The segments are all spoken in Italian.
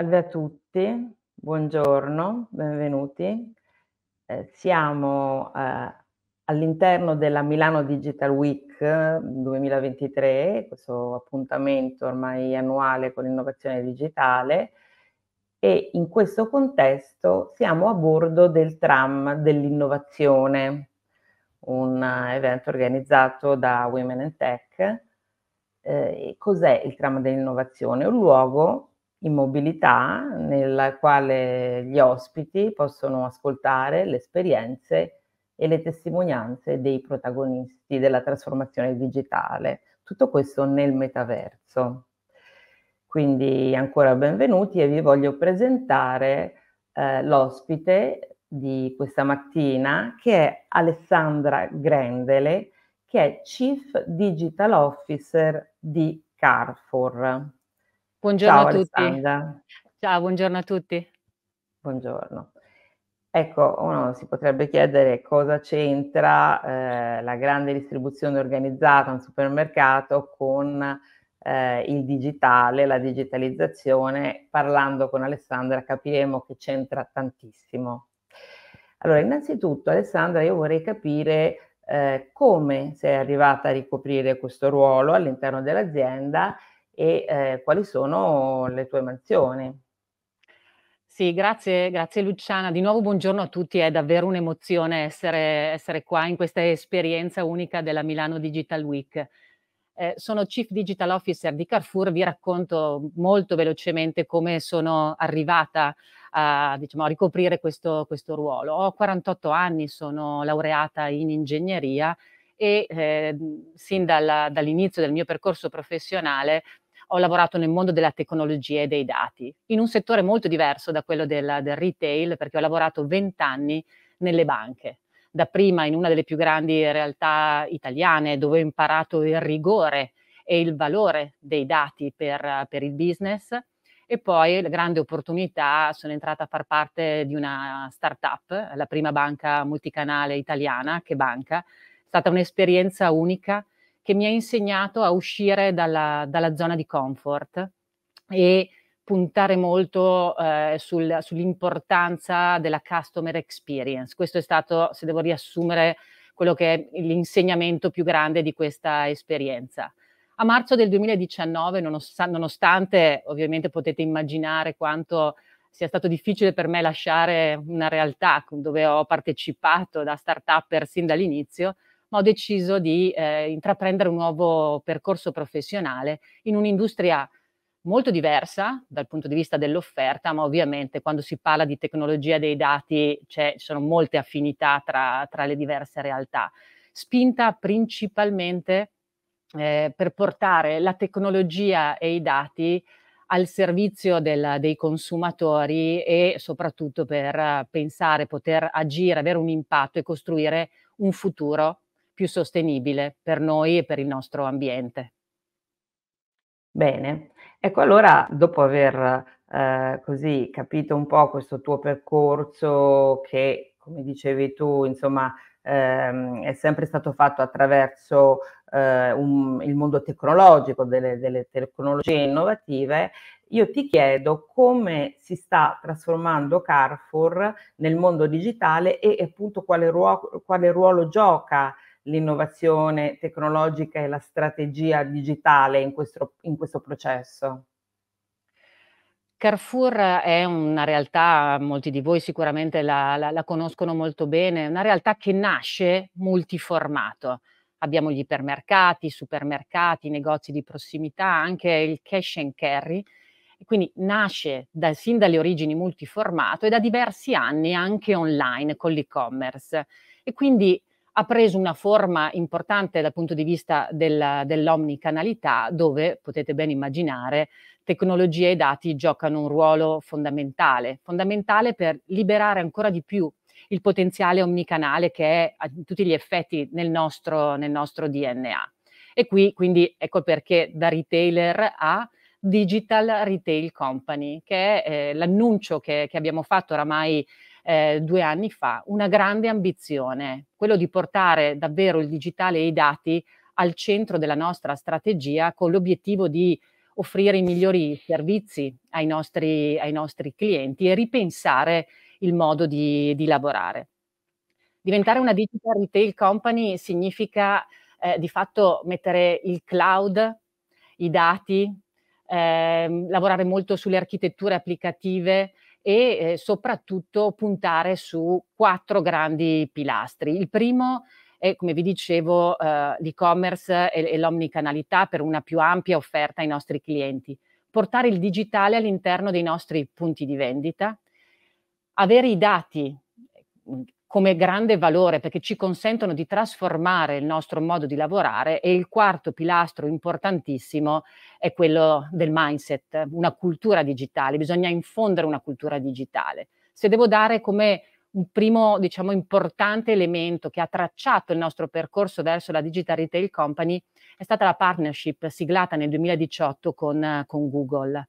Salve a tutti, buongiorno, benvenuti. Eh, siamo eh, all'interno della Milano Digital Week 2023, eh, questo appuntamento ormai annuale con l'innovazione digitale e in questo contesto siamo a bordo del tram dell'innovazione, un eh, evento organizzato da Women in Tech. Eh, cos'è il tram dell'innovazione? Un luogo in mobilità nella quale gli ospiti possono ascoltare le esperienze e le testimonianze dei protagonisti della trasformazione digitale. Tutto questo nel metaverso. Quindi ancora benvenuti e vi voglio presentare eh, l'ospite di questa mattina che è Alessandra Grendele, che è Chief Digital Officer di Carrefour. Buongiorno Ciao a tutti. Alessandra. Ciao, buongiorno a tutti. Buongiorno. Ecco, uno si potrebbe chiedere cosa c'entra eh, la grande distribuzione organizzata un supermercato con eh, il digitale, la digitalizzazione. Parlando con Alessandra capiremo che c'entra tantissimo. Allora, innanzitutto Alessandra, io vorrei capire eh, come sei arrivata a ricoprire questo ruolo all'interno dell'azienda e eh, quali sono le tue mansioni. Sì, grazie, grazie Luciana. Di nuovo buongiorno a tutti, è davvero un'emozione essere, essere qua in questa esperienza unica della Milano Digital Week. Eh, sono Chief Digital Officer di Carrefour, vi racconto molto velocemente come sono arrivata a, diciamo, a ricoprire questo, questo, ruolo. Ho 48 anni, sono laureata in ingegneria e eh, sin dalla, dall'inizio del mio percorso professionale ho lavorato nel mondo della tecnologia e dei dati, in un settore molto diverso da quello del, del retail, perché ho lavorato 20 anni nelle banche, Dapprima in una delle più grandi realtà italiane dove ho imparato il rigore e il valore dei dati per, per il business e poi la grande opportunità sono entrata a far parte di una startup, la prima banca multicanale italiana che banca. È stata un'esperienza unica che mi ha insegnato a uscire dalla, dalla zona di comfort e puntare molto eh, sul, sull'importanza della customer experience. Questo è stato, se devo riassumere, quello che è l'insegnamento più grande di questa esperienza. A marzo del 2019, nonost- nonostante ovviamente potete immaginare quanto sia stato difficile per me lasciare una realtà dove ho partecipato da startup sin dall'inizio, ma ho deciso di eh, intraprendere un nuovo percorso professionale in un'industria molto diversa dal punto di vista dell'offerta, ma ovviamente quando si parla di tecnologia dei dati ci sono molte affinità tra, tra, le diverse realtà, spinta principalmente eh, per portare la tecnologia e i dati al servizio del, dei consumatori e soprattutto per eh, pensare, poter agire, avere un impatto e costruire un futuro più sostenibile per noi e per il nostro ambiente. Bene, ecco allora dopo aver eh, così capito un po' questo tuo percorso che come dicevi tu insomma ehm, è sempre stato fatto attraverso eh, un, il mondo tecnologico, delle, delle tecnologie innovative, io ti chiedo come si sta trasformando Carrefour nel mondo digitale e appunto quale ruolo, quale ruolo gioca l'innovazione tecnologica e la strategia digitale in questo, in questo processo? Carrefour è una realtà, molti di voi sicuramente la, la, la, conoscono molto bene, una realtà che nasce multiformato. Abbiamo gli ipermercati, supermercati, negozi di prossimità, anche il cash and carry. Quindi nasce da, sin dalle origini multiformato e da diversi anni anche online con l'e-commerce. E quindi ha preso una forma importante dal punto di vista del, dell'omnicanalità, dove potete ben immaginare tecnologie e dati giocano un ruolo fondamentale, fondamentale per liberare ancora di più il potenziale omnicanale che è a tutti gli effetti nel nostro, nel nostro DNA. E qui quindi ecco perché da retailer a Digital Retail Company, che è eh, l'annuncio che, che abbiamo fatto oramai eh, due anni fa, una grande ambizione, quello di portare davvero il digitale e i dati al centro della nostra strategia con l'obiettivo di offrire i migliori servizi ai nostri, ai nostri clienti e ripensare il modo di, di lavorare. Diventare una digital retail company significa eh, di fatto mettere il cloud, i dati, eh, lavorare molto sulle architetture applicative, e eh, soprattutto puntare su quattro grandi pilastri. Il primo è, come vi dicevo, eh, l'e-commerce e, e l'omnicanalità per una più ampia offerta ai nostri clienti. Portare il digitale all'interno dei nostri punti di vendita, avere i dati come grande valore perché ci consentono di trasformare il nostro modo di lavorare e il quarto pilastro importantissimo è quello del mindset, una cultura digitale, bisogna infondere una cultura digitale. Se devo dare come un primo, diciamo, importante elemento che ha tracciato il nostro percorso verso la Digital Retail Company è stata la partnership siglata nel 2018 con, con Google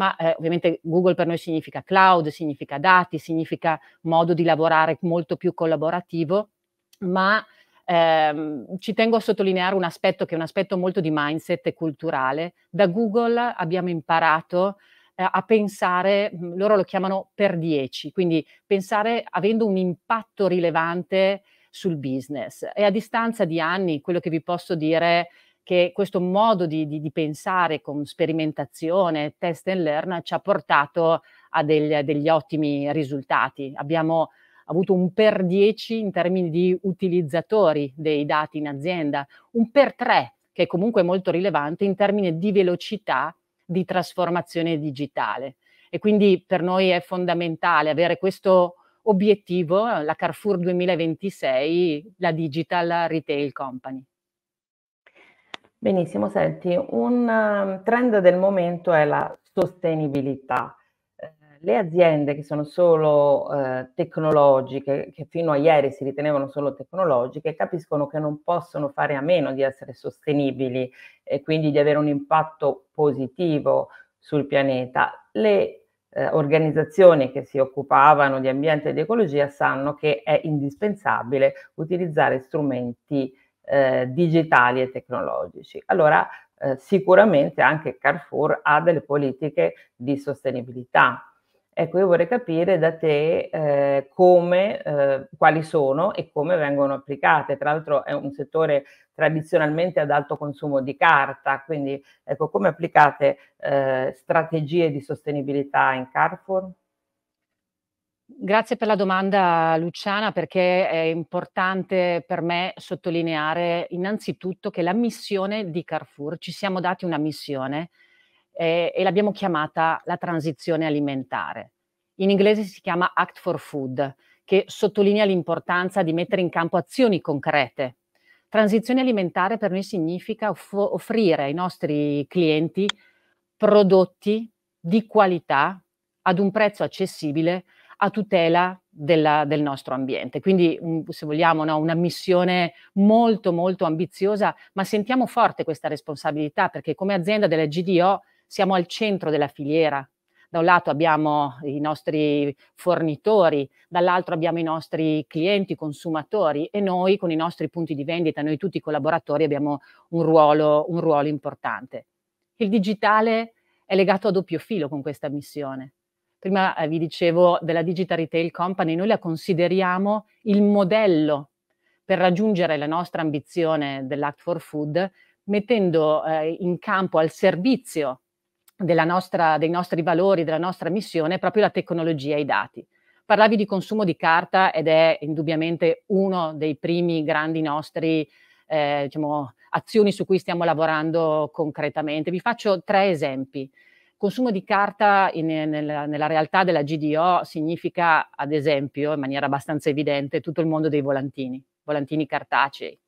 ma eh, ovviamente Google per noi significa cloud, significa dati, significa modo di lavorare molto più collaborativo, ma eh, ci tengo a sottolineare un aspetto che è un aspetto molto di mindset e culturale. Da Google abbiamo imparato eh, a pensare, mm, loro lo chiamano per 10, quindi pensare avendo un impatto rilevante sul business. E a distanza di anni, quello che vi posso dire è che questo modo di, di, di pensare con sperimentazione, test and learn, ci ha portato a del, degli ottimi risultati. Abbiamo avuto un per 10 in termini di utilizzatori dei dati in azienda, un per 3 che è comunque molto rilevante in termini di velocità di trasformazione digitale. E quindi per noi è fondamentale avere questo obiettivo, la Carrefour 2026, la Digital Retail Company. Benissimo, senti, un ehm, trend del momento è la sostenibilità. Eh, le aziende che sono solo eh, tecnologiche, che fino a ieri si ritenevano solo tecnologiche, capiscono che non possono fare a meno di essere sostenibili e quindi di avere un impatto positivo sul pianeta. Le eh, organizzazioni che si occupavano di ambiente ed ecologia sanno che è indispensabile utilizzare strumenti eh, digitali e tecnologici. Allora, eh, sicuramente anche Carrefour ha delle politiche di sostenibilità. Ecco, io vorrei capire da te eh, come, eh, quali sono e come vengono applicate. Tra l'altro è un settore tradizionalmente ad alto consumo di carta, quindi ecco, come applicate eh, strategie di sostenibilità in Carrefour? Grazie per la domanda Luciana perché è importante per me sottolineare innanzitutto che la missione di Carrefour, ci siamo dati una missione eh, e l'abbiamo chiamata la transizione alimentare. In inglese si chiama Act for Food, che sottolinea l'importanza di mettere in campo azioni concrete. Transizione alimentare per noi significa off- offrire ai nostri clienti prodotti di qualità ad un prezzo accessibile a tutela della, del nostro ambiente. Quindi, mm, se vogliamo, no, una missione molto, molto ambiziosa, ma sentiamo forte questa responsabilità perché come azienda della GDO siamo al centro della filiera. Da un lato abbiamo i nostri fornitori, dall'altro abbiamo i nostri clienti, consumatori e noi con i nostri punti di vendita, noi tutti i collaboratori abbiamo un ruolo, un ruolo importante. Il digitale è legato a doppio filo con questa missione Prima eh, vi dicevo della Digital Retail Company, noi la consideriamo il modello per raggiungere la nostra ambizione dell'Act for Food, mettendo eh, in campo al servizio nostra, dei nostri valori, della nostra missione, proprio la tecnologia e i dati. Parlavi di consumo di carta ed è indubbiamente uno dei primi grandi nostri eh, diciamo, azioni su cui stiamo lavorando concretamente. Vi faccio tre esempi consumo di carta in, nella, nella, realtà della GDO significa, ad esempio, in maniera abbastanza evidente, tutto il mondo dei volantini, volantini cartacei,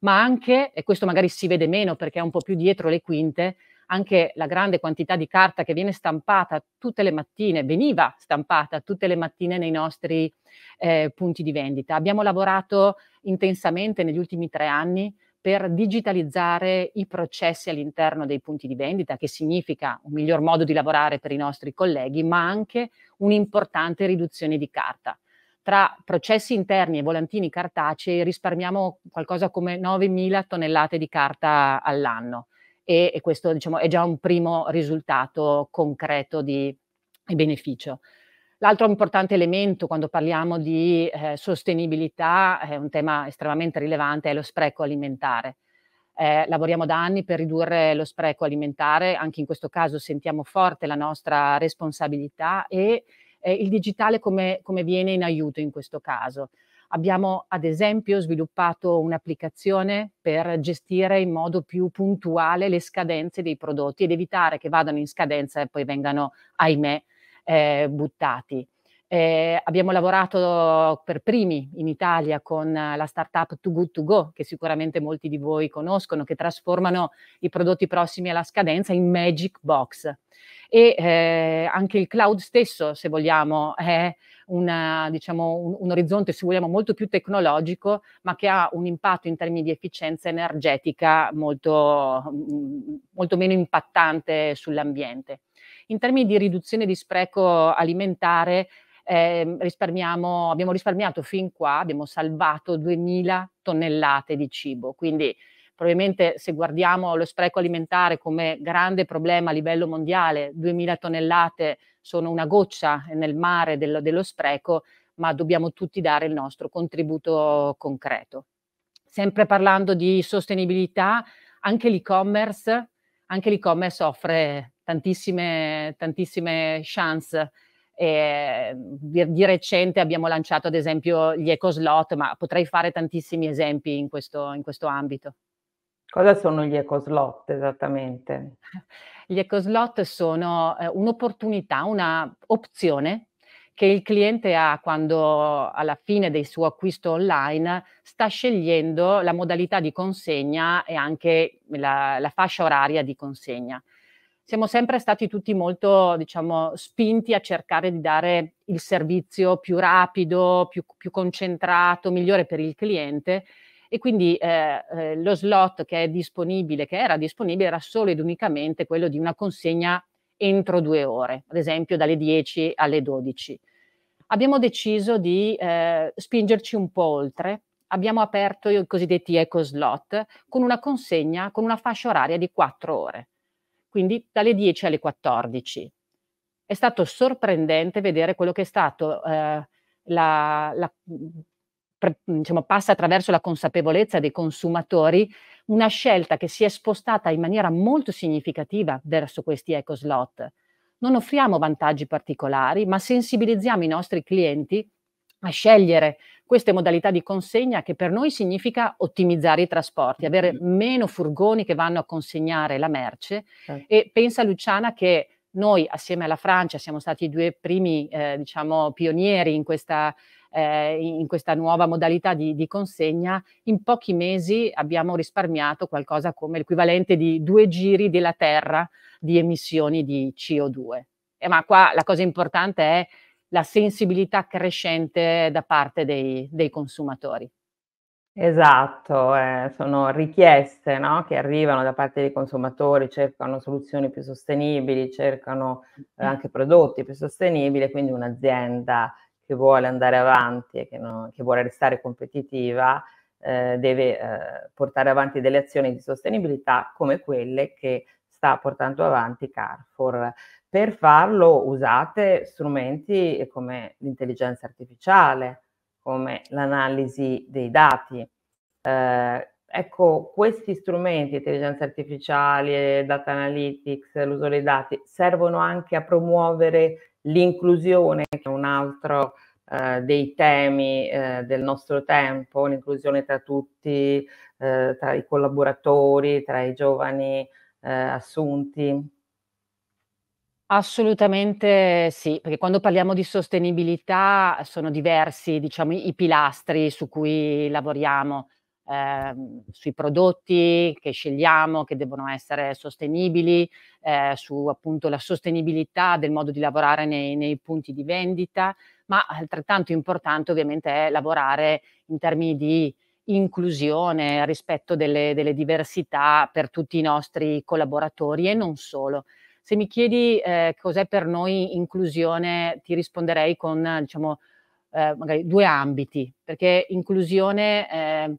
ma anche, e questo magari si vede meno perché è un po' più dietro le quinte, anche la grande quantità di carta che viene stampata tutte le mattine, veniva stampata tutte le mattine nei nostri eh, punti di vendita. Abbiamo lavorato intensamente negli ultimi tre anni per digitalizzare i processi all'interno dei punti di vendita, che significa un miglior modo di lavorare per i nostri colleghi, ma anche un'importante riduzione di carta. Tra processi interni e volantini cartacei risparmiamo qualcosa come 9.000 tonnellate di carta all'anno e, e questo diciamo, è già un primo risultato concreto di beneficio. L'altro importante elemento quando parliamo di eh, sostenibilità, è eh, un tema estremamente rilevante, è lo spreco alimentare. Eh, lavoriamo da anni per ridurre lo spreco alimentare, anche in questo caso sentiamo forte la nostra responsabilità e eh, il digitale come, come viene in aiuto in questo caso. Abbiamo ad esempio sviluppato un'applicazione per gestire in modo più puntuale le scadenze dei prodotti ed evitare che vadano in scadenza e poi vengano, ahimè, eh, buttati. Eh, abbiamo lavorato per primi in Italia con la startup Too Good To Go, che sicuramente molti di voi conoscono, che trasformano i prodotti prossimi alla scadenza in Magic Box. E eh, anche il cloud stesso, se vogliamo, è una, diciamo, un, un, orizzonte, se vogliamo, molto più tecnologico, ma che ha un impatto in termini di efficienza energetica molto, mm, molto meno impattante sull'ambiente in termini di riduzione di spreco alimentare eh, abbiamo risparmiato fin qua, abbiamo salvato 2000 tonnellate di cibo, quindi probabilmente se guardiamo lo spreco alimentare come grande problema a livello mondiale, 2000 tonnellate sono una goccia nel mare dello, dello spreco, ma dobbiamo tutti dare il nostro contributo concreto. Sempre parlando di sostenibilità, anche l'e-commerce, anche l'e-commerce offre tantissime, tantissime chance. E ehm, di, recente abbiamo lanciato ad esempio gli ecoslot, ma potrei fare tantissimi esempi in questo, in questo ambito. Cosa sono gli ecoslot esattamente? Gli ecoslot sono eh, un'opportunità, una opzione che il cliente ha quando alla fine del suo acquisto online sta scegliendo la modalità di consegna e anche la, la fascia oraria di consegna siamo sempre stati tutti molto, diciamo, spinti a cercare di dare il servizio più rapido, più, più concentrato, migliore per il cliente. E quindi eh, eh, lo slot che è disponibile, che era disponibile, era solo ed unicamente quello di una consegna entro due ore, ad esempio dalle 10 alle 12. Abbiamo deciso di eh, spingerci un po' oltre, abbiamo aperto i cosiddetti eco slot con una consegna con una fascia oraria di quattro ore quindi dalle 10 alle 14. È stato sorprendente vedere quello che è stato eh, la, la pre, diciamo, passa attraverso la consapevolezza dei consumatori una scelta che si è spostata in maniera molto significativa verso questi eco slot. Non offriamo vantaggi particolari, ma sensibilizziamo i nostri clienti a scegliere queste modalità di consegna che per noi significa ottimizzare i trasporti, avere mm-hmm. meno furgoni che vanno a consegnare la merce sì. Certo. e pensa Luciana che noi assieme alla Francia siamo stati i due primi eh, diciamo, pionieri in questa, eh, in questa, nuova modalità di, di, consegna, in pochi mesi abbiamo risparmiato qualcosa come l'equivalente di due giri della Terra di emissioni di CO2. Eh, ma qua la cosa importante è la sensibilità crescente da parte dei, dei consumatori. Esatto, eh, sono richieste no? che arrivano da parte dei consumatori, cercano soluzioni più sostenibili, cercano eh, anche prodotti più sostenibili, quindi un'azienda che vuole andare avanti e che, no, che vuole restare competitiva eh, deve eh, portare avanti delle azioni di sostenibilità come quelle che sta portando avanti Carrefour. Per farlo usate strumenti come l'intelligenza artificiale, come l'analisi dei dati. Eh, ecco, questi strumenti, intelligenza artificiale, data analytics, l'uso dei dati, servono anche a promuovere l'inclusione, che è un altro eh, dei temi eh, del nostro tempo, l'inclusione tra tutti, eh, tra i collaboratori, tra i giovani eh, assunti? Assolutamente sì, perché quando parliamo di sostenibilità sono diversi diciamo, i pilastri su cui lavoriamo, eh, sui prodotti che scegliamo, che devono essere sostenibili, eh, su appunto la sostenibilità del modo di lavorare nei, nei punti di vendita, ma altrettanto importante ovviamente è lavorare in termini di inclusione, rispetto delle, delle diversità per tutti i nostri collaboratori e non solo. Se mi chiedi eh, cos'è per noi inclusione, ti risponderei con diciamo, eh, magari due ambiti, perché inclusione eh,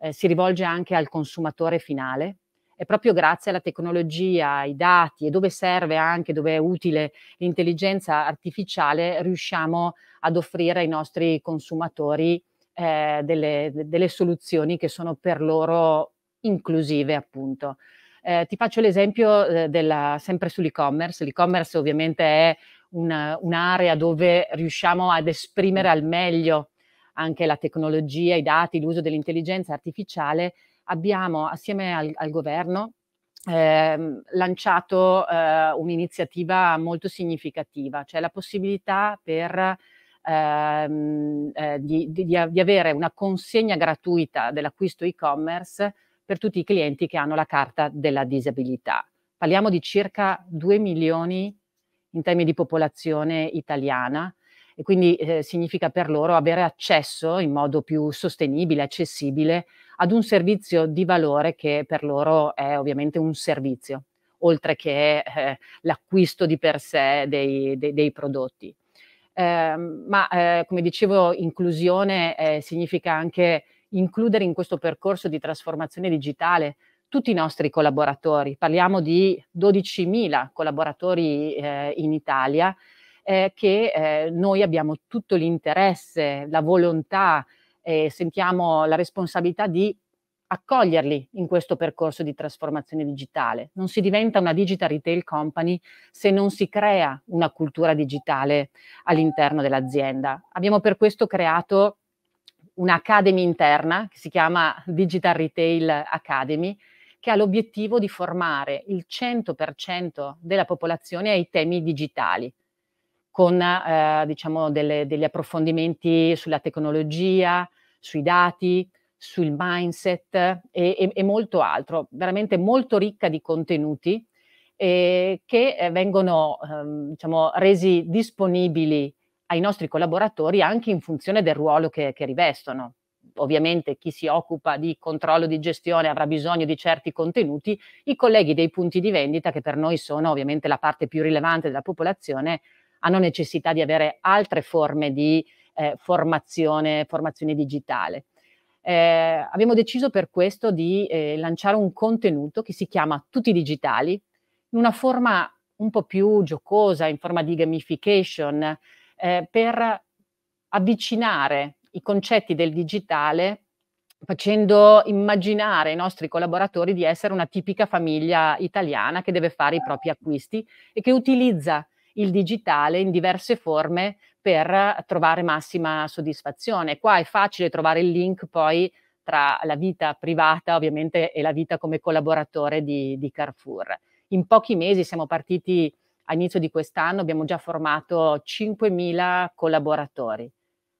eh, si rivolge anche al consumatore finale, e proprio grazie alla tecnologia, ai dati e dove serve anche, dove è utile l'intelligenza artificiale, riusciamo ad offrire ai nostri consumatori eh, delle, delle, soluzioni che sono per loro inclusive, appunto. Eh, ti faccio l'esempio eh, della, sempre sull'e-commerce. L'e-commerce ovviamente è una, un'area dove riusciamo ad esprimere al meglio anche la tecnologia, i dati, l'uso dell'intelligenza artificiale. Abbiamo assieme al, al governo eh, lanciato eh, un'iniziativa molto significativa, cioè la possibilità per ehm, eh, di, di, di avere una consegna gratuita dell'acquisto e-commerce per tutti i clienti che hanno la carta della disabilità. Parliamo di circa 2 milioni in termini di popolazione italiana e quindi eh, significa per loro avere accesso in modo più sostenibile, accessibile ad un servizio di valore che per loro è ovviamente un servizio, oltre che eh, l'acquisto di per sé dei, dei, dei prodotti. Ehm, ma eh, come dicevo inclusione eh, significa anche includere in questo percorso di trasformazione digitale tutti i nostri collaboratori, parliamo di 12.000 collaboratori eh, in Italia eh, che eh, noi abbiamo tutto l'interesse, la volontà e sentiamo la responsabilità di accoglierli in questo percorso di trasformazione digitale. Non si diventa una digital retail company se non si crea una cultura digitale all'interno dell'azienda. Abbiamo per questo creato un'academy interna che si chiama Digital Retail Academy, che ha l'obiettivo di formare il 100% della popolazione ai temi digitali con eh, diciamo delle, degli approfondimenti sulla tecnologia, sui dati, sul mindset e, e, e molto altro, veramente molto ricca di contenuti eh, che eh, vengono ehm, diciamo, resi disponibili ai nostri collaboratori anche in funzione del ruolo che, che rivestono. Ovviamente chi si occupa di controllo di gestione avrà bisogno di certi contenuti, i colleghi dei punti di vendita, che per noi sono ovviamente la parte più rilevante della popolazione, hanno necessità di avere altre forme di eh, formazione, formazione digitale eh, abbiamo deciso per questo di eh, lanciare un contenuto che si chiama Tutti Digitali, in una forma un po' più giocosa, in forma di gamification, eh, per avvicinare i concetti del digitale facendo immaginare ai nostri collaboratori di essere una tipica famiglia italiana che deve fare i propri acquisti e che utilizza il digitale in diverse forme per trovare massima soddisfazione. Qua è facile trovare il link poi tra la vita privata ovviamente e la vita come collaboratore di, di Carrefour. In pochi mesi siamo partiti all'inizio di quest'anno, abbiamo già formato 5.000 collaboratori.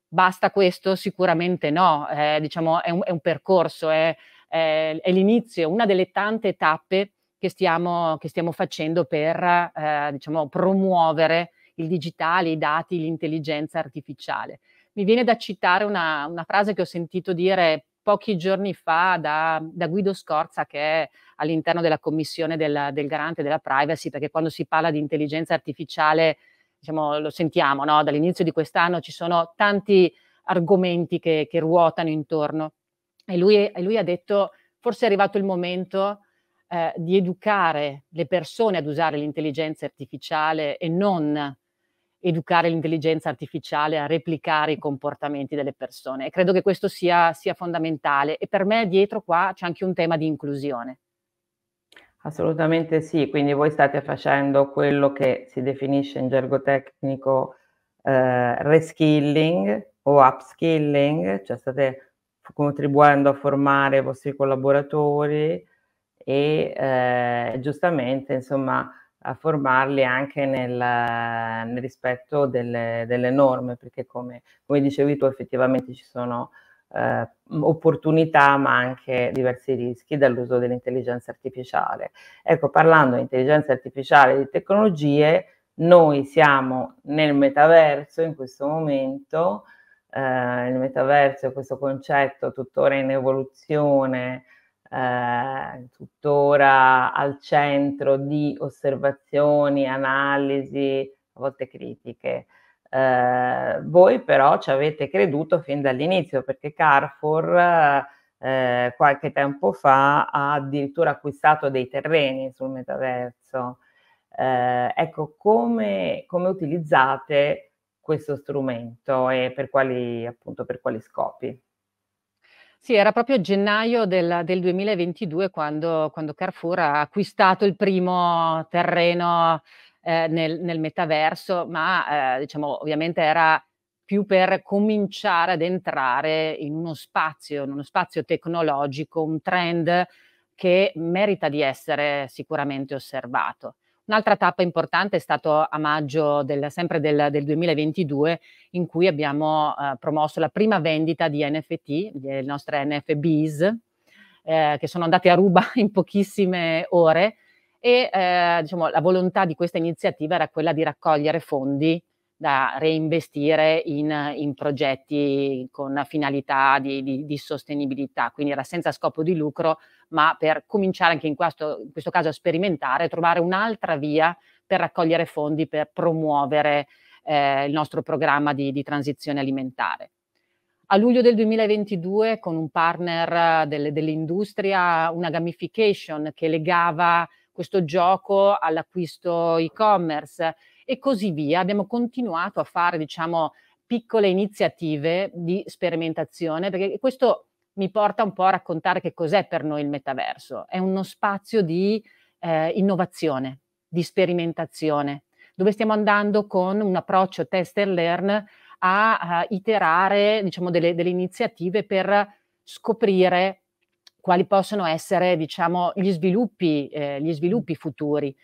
Basta questo? Sicuramente no, eh, diciamo, è, un, è un percorso, è, eh. è, eh, è l'inizio, una delle tante tappe che stiamo, che stiamo facendo per eh, diciamo, promuovere il digitale, i dati, l'intelligenza artificiale. Mi viene da citare una, una frase che ho sentito dire pochi giorni fa da, da, Guido Scorza, che è all'interno della commissione del, del, garante della privacy, perché quando si parla di intelligenza artificiale, diciamo, lo sentiamo, no? dall'inizio di quest'anno ci sono tanti argomenti che, che ruotano intorno. E lui, e lui ha detto, forse è arrivato il momento eh, di educare le persone ad usare l'intelligenza artificiale e non educare l'intelligenza artificiale a replicare i comportamenti delle persone. E credo che questo sia, sia fondamentale e per me dietro qua c'è anche un tema di inclusione. Assolutamente sì, quindi voi state facendo quello che si definisce in gergo tecnico eh, reskilling o upskilling, cioè state contribuendo a formare i vostri collaboratori e eh, giustamente insomma a formarli anche nel, nel rispetto delle, delle, norme, perché come, come, dicevi tu effettivamente ci sono eh, opportunità ma anche diversi rischi dall'uso dell'intelligenza artificiale. Ecco, parlando di intelligenza artificiale e di tecnologie, noi siamo nel metaverso in questo momento, eh, il metaverso è questo concetto tuttora in evoluzione, eh, tuttora al centro di osservazioni, analisi, a volte critiche. Eh, voi però ci avete creduto fin dall'inizio perché Carrefour eh, eh, qualche tempo fa ha addirittura acquistato dei terreni sul metaverso. Eh, ecco, come, come utilizzate questo strumento e per quali, appunto, per quali scopi? Sì, era proprio gennaio del, del 2022 quando, quando, Carrefour ha acquistato il primo terreno eh, nel, nel, metaverso, ma eh, diciamo ovviamente era più per cominciare ad entrare in uno spazio, in uno spazio tecnologico, un trend che merita di essere sicuramente osservato. Un'altra tappa importante è stata a maggio del, sempre del, del 2022 in cui abbiamo eh, promosso la prima vendita di NFT, eh, le nostre NFBs, eh, che sono andate a ruba in pochissime ore e eh, diciamo, la volontà di questa iniziativa era quella di raccogliere fondi da reinvestire in, in progetti con finalità di, di, di, sostenibilità, quindi era senza scopo di lucro, ma per cominciare anche in questo, in questo caso a sperimentare, trovare un'altra via per raccogliere fondi per promuovere eh, il nostro programma di, di transizione alimentare. A luglio del 2022, con un partner eh, del, dell'industria, una gamification che legava questo gioco all'acquisto e-commerce e così via. Abbiamo continuato a fare, diciamo, piccole iniziative di sperimentazione, perché questo mi porta un po' a raccontare che cos'è per noi il metaverso. È uno spazio di eh, innovazione, di sperimentazione, dove stiamo andando con un approccio test and learn a, a iterare diciamo, delle, delle, iniziative per scoprire quali possono essere diciamo, gli, sviluppi, eh, gli sviluppi futuri.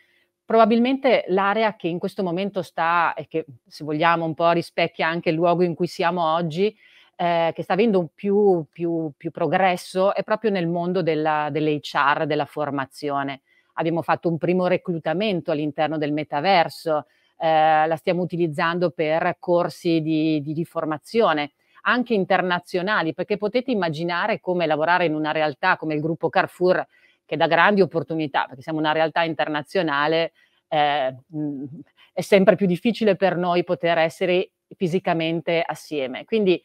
Probabilmente l'area che in questo momento sta e che se vogliamo un po' rispecchia anche il luogo in cui siamo oggi, eh, che sta avendo più, più, più, progresso è proprio nel mondo della, dell'HR, della formazione. Abbiamo fatto un primo reclutamento all'interno del metaverso, eh, la stiamo utilizzando per corsi di, di, di formazione anche internazionali, perché potete immaginare come lavorare in una realtà come il gruppo Carrefour che dà grandi opportunità, perché siamo una realtà internazionale, eh, mm, è sempre più difficile per noi poter essere fisicamente assieme. Quindi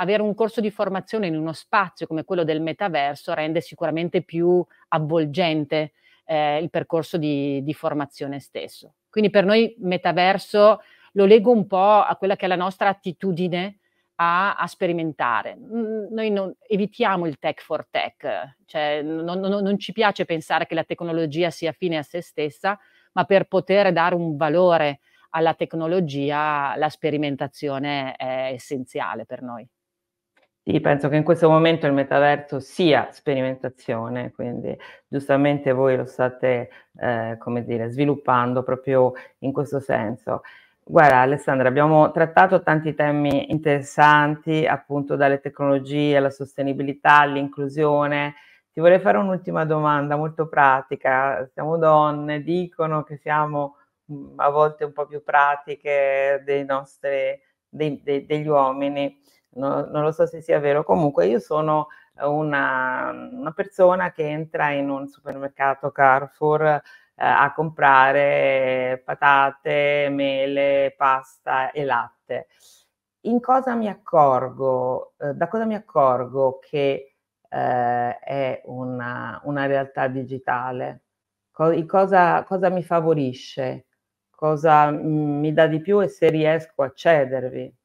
avere un corso di formazione in uno spazio come quello del metaverso rende sicuramente più avvolgente eh, il percorso di, di formazione stesso. Quindi per noi metaverso lo leggo un po' a quella che è la nostra attitudine a, a sperimentare. Noi non, evitiamo il tech for tech, cioè non, non, non ci piace pensare che la tecnologia sia fine a se stessa, ma per poter dare un valore alla tecnologia la sperimentazione è essenziale per noi. Sì, penso che in questo momento il metaverso sia sperimentazione, quindi giustamente voi lo state, eh, come dire, sviluppando proprio in questo senso. Guarda Alessandra, abbiamo trattato tanti temi interessanti, appunto dalle tecnologie alla sostenibilità, all'inclusione. Ti vorrei fare un'ultima domanda molto pratica. Siamo donne, dicono che siamo mm, a volte un po' più pratiche dei nostri, dei, dei, degli uomini. No, non lo so se sia vero, comunque io sono una, una persona che entra in un supermercato Carrefour eh, a comprare patate, mele, pasta e latte. In cosa mi accorgo? Eh, da cosa mi accorgo che eh, è una, una, realtà digitale? cosa, cosa mi favorisce? Cosa mm, mi dà di più e se riesco a cedervi?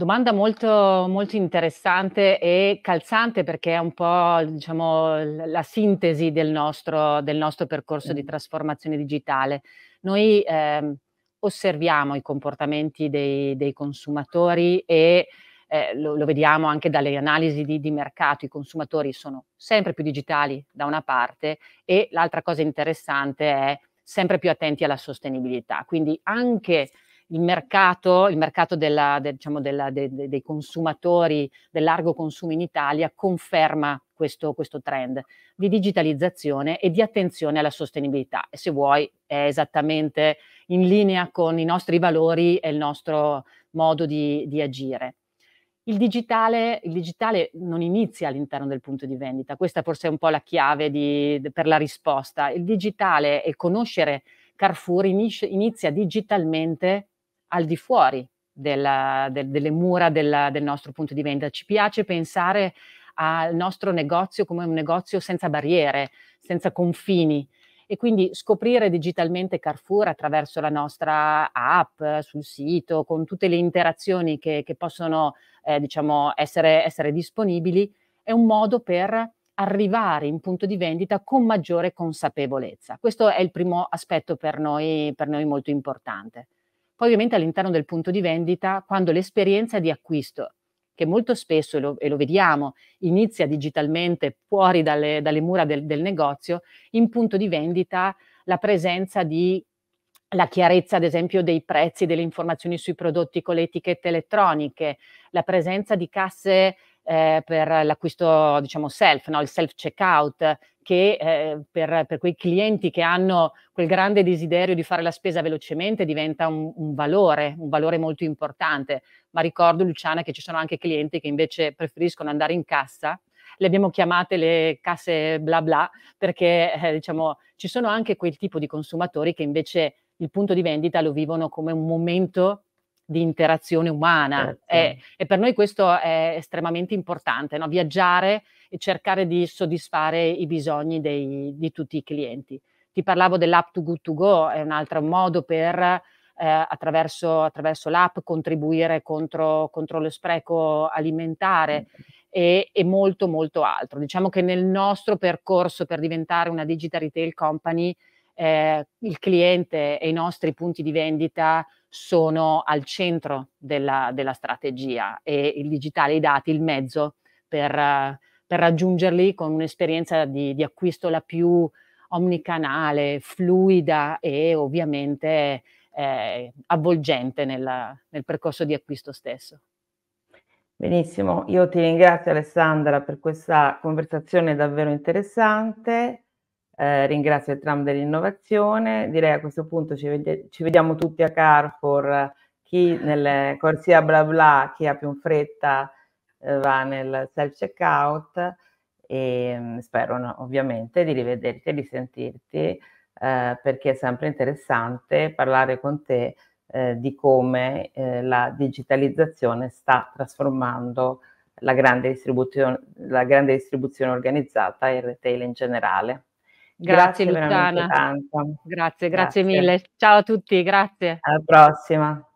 Domanda molto, molto, interessante e calzante perché è un po' diciamo, la sintesi del nostro, del nostro, percorso di trasformazione digitale. Noi eh, osserviamo i comportamenti dei, dei consumatori e eh, lo, lo, vediamo anche dalle analisi di, di mercato, i consumatori sono sempre più digitali da una parte e l'altra cosa interessante è sempre più attenti alla sostenibilità. Quindi anche il mercato, il mercato della, de, diciamo della, de, de, dei consumatori, del largo consumo in Italia conferma questo, questo, trend di digitalizzazione e di attenzione alla sostenibilità. E se vuoi è esattamente in linea con i nostri valori e il nostro modo di, di agire. Il digitale, il digitale, non inizia all'interno del punto di vendita, questa forse è un po' la chiave di, per la risposta. Il digitale e conoscere Carrefour inizia digitalmente al di fuori della, del, delle mura della, del nostro punto di vendita. Ci piace pensare al nostro negozio come un negozio senza barriere, senza confini. E quindi scoprire digitalmente Carrefour attraverso la nostra app, sul sito, con tutte le interazioni che, che possono eh, diciamo, essere, essere disponibili, è un modo per arrivare in punto di vendita con maggiore consapevolezza. Questo è il primo aspetto per noi, per noi molto importante. Poi ovviamente all'interno del punto di vendita, quando l'esperienza di acquisto, che molto spesso, e lo, e lo vediamo, inizia digitalmente fuori dalle, dalle mura del, del negozio, in punto di vendita la presenza di la chiarezza, ad esempio, dei prezzi, delle informazioni sui prodotti con le etichette elettroniche, la presenza di casse eh, per l'acquisto, diciamo, self, no? il self-checkout, che eh, per, per, quei clienti che hanno quel grande desiderio di fare la spesa velocemente diventa un, un, valore, un valore molto importante. Ma ricordo, Luciana, che ci sono anche clienti che invece preferiscono andare in cassa. Le abbiamo chiamate le casse bla bla perché eh, diciamo, ci sono anche quel tipo di consumatori che invece il punto di vendita lo vivono come un momento di interazione umana. Certo. E, eh, e, per noi questo è estremamente importante, no? viaggiare e cercare di soddisfare i bisogni dei, di tutti i clienti. Ti parlavo dell'app To Good To Go, è un altro modo per, eh, attraverso, attraverso, l'app, contribuire contro, contro lo spreco alimentare e, e, molto molto altro. Diciamo che nel nostro percorso per diventare una digital retail company, eh, il cliente e i nostri punti di vendita sono al centro della, della strategia e il digitale, i dati, il mezzo per, per raggiungerli con un'esperienza di, di, acquisto la più omnicanale, fluida e ovviamente eh, avvolgente nella, nel percorso di acquisto stesso. Benissimo, io ti ringrazio Alessandra per questa conversazione davvero interessante eh, ringrazio il tram dell'innovazione. Direi a questo punto ci, vede, ci vediamo tutti a Carrefour, chi nelle corsie bla bla, chi ha più fretta eh, va nel self-checkout e ehm, spero no, ovviamente di rivederti e di sentirti eh, perché è sempre interessante parlare con te eh, di come eh, la digitalizzazione sta trasformando la grande, la grande distribuzione organizzata e il retail in generale. Grazie, grazie Luciana. Grazie, grazie, grazie mille. Ciao a tutti, grazie. Alla prossima.